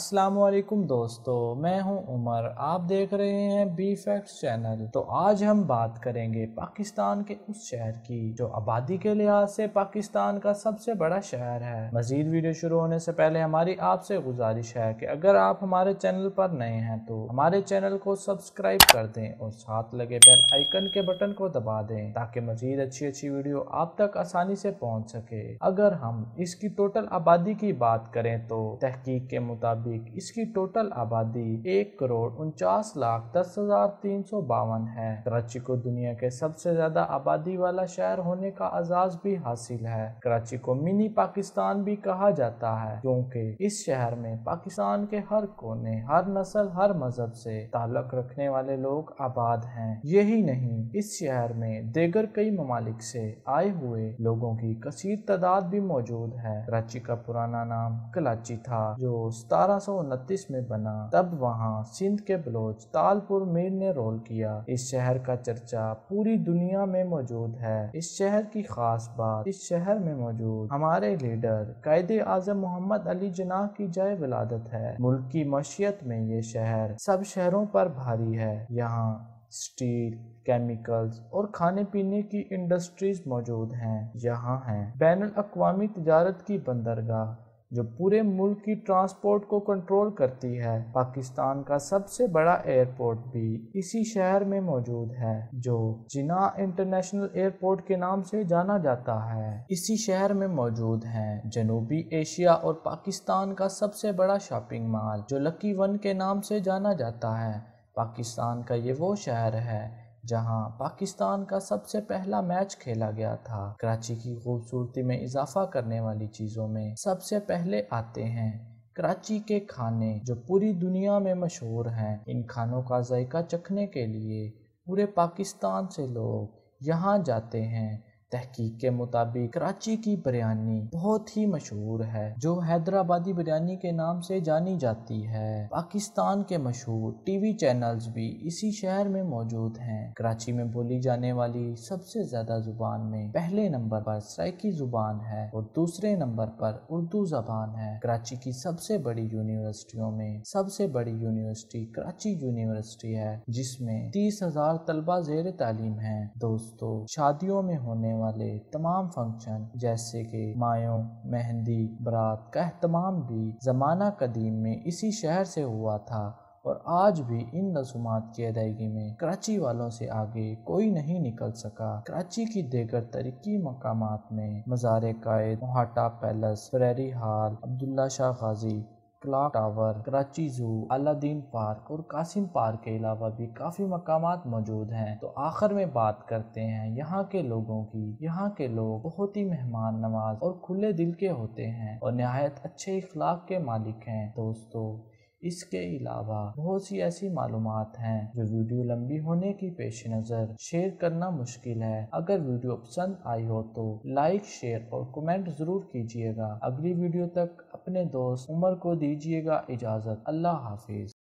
असलकुम दोस्तों मैं हूं उमर आप देख रहे हैं बी फैक्ट्स चैनल तो आज हम बात करेंगे पाकिस्तान के उस शहर की जो आबादी के लिहाज से पाकिस्तान का सबसे बड़ा शहर है मजीद वीडियो शुरू होने से पहले हमारी आपसे गुजारिश है कि अगर आप हमारे चैनल पर नए हैं तो हमारे चैनल को सब्सक्राइब कर दें और साथ लगे बेल आइकन के बटन को दबा दें ताकि मजीद अच्छी अच्छी वीडियो आप तक आसानी से पहुँच सके अगर हम इसकी टोटल आबादी की बात करें तो तहकीक के मुताबिक मुताबिक इसकी टोटल आबादी एक करोड़ उनचास लाख दस हजार तीन सौ बावन है कराची को दुनिया के सबसे ज्यादा आबादी वाला शहर होने का आजाज भी हासिल है कराची को मिनी पाकिस्तान भी कहा जाता है क्योंकि इस शहर में पाकिस्तान के हर कोने हर नस्ल हर मजहब से ताल्लुक रखने वाले लोग आबाद हैं यही नहीं इस शहर में देगर कई ममालिक से आए हुए लोगों की कसीर तादाद भी मौजूद है कराची का पुराना नाम कलाची था जो सतारह 1829 में बना तब वहाँ सिंध के बलोच तालपुर मीर ने रोल किया इस शहर का चर्चा पूरी दुनिया में मौजूद है इस शहर की खास बात इस शहर में मौजूद हमारे लीडर कैद आजम मोहम्मद अली जनाह की जय विलादत है मुल्क की मशियत में ये शहर सब शहरों पर भारी है यहाँ स्टील केमिकल्स और खाने पीने की इंडस्ट्रीज मौजूद हैं यहाँ हैं बैन अवी तजारत की बंदरगाह जो पूरे मुल्क की ट्रांसपोर्ट को कंट्रोल करती है पाकिस्तान का सबसे बड़ा एयरपोर्ट भी इसी शहर में मौजूद है जो जिना इंटरनेशनल एयरपोर्ट के नाम से जाना जाता है इसी शहर में मौजूद है जनूबी एशिया और पाकिस्तान का सबसे बड़ा शॉपिंग मॉल जो लकी वन के नाम से जाना जाता है पाकिस्तान का ये वो शहर है जहां पाकिस्तान का सबसे पहला मैच खेला गया था कराची की खूबसूरती में इजाफा करने वाली चीज़ों में सबसे पहले आते हैं कराची के खाने जो पूरी दुनिया में मशहूर हैं इन खानों का जायका चखने के लिए पूरे पाकिस्तान से लोग यहाँ जाते हैं तहकीक के मुताबिक कराची की बिरयानी बहुत ही मशहूर है जो हैदराबादी बिरयानी के नाम से जानी जाती है पाकिस्तान के मशहूर टीवी चैनल्स भी इसी शहर में मौजूद हैं कराची में बोली जाने वाली सबसे ज्यादा जुबान में पहले नंबर पर सैकी जुबान है और दूसरे नंबर पर उर्दू जबान है कराची की सबसे बड़ी यूनिवर्सिटियों में सबसे बड़ी यूनिवर्सिटी कराची यूनिवर्सिटी है जिसमे तीस हजार तलबा जेर तालीम है दोस्तों शादियों में होने वाले तमाम फंक्शन जैसे कि मायों मेहंदी बरात का अहतमाम भी ज़माना कदीम में इसी शहर से हुआ था और आज भी इन रसूमात की अदायगी में कराची वालों से आगे कोई नहीं निकल सका कराची की देगर तरीकी मकाम में Mazar Quaid Mohatta palace Frere hall Abdullah Shah Ghazi clock tower Karachi zoo Aladdin park और कासिम पार्क के अलावा भी काफ़ी मकाम मौजूद हैं तो आखिर में बात करते हैं यहाँ के लोगों की यहाँ के लोग बहुत ही मेहमान नवाज और खुले दिल के होते हैं और नहायत अच्छे इखलाक के मालिक हैं दोस्तों इसके अलावा बहुत सी ऐसी मालूम हैं जो वीडियो लंबी होने की पेश नज़र शेयर करना मुश्किल है अगर वीडियो पसंद आई हो तो लाइक शेयर और कमेंट जरूर कीजिएगा अगली वीडियो तक अपने दोस्त उमर को दीजिएगा इजाज़त अल्लाह हाफिज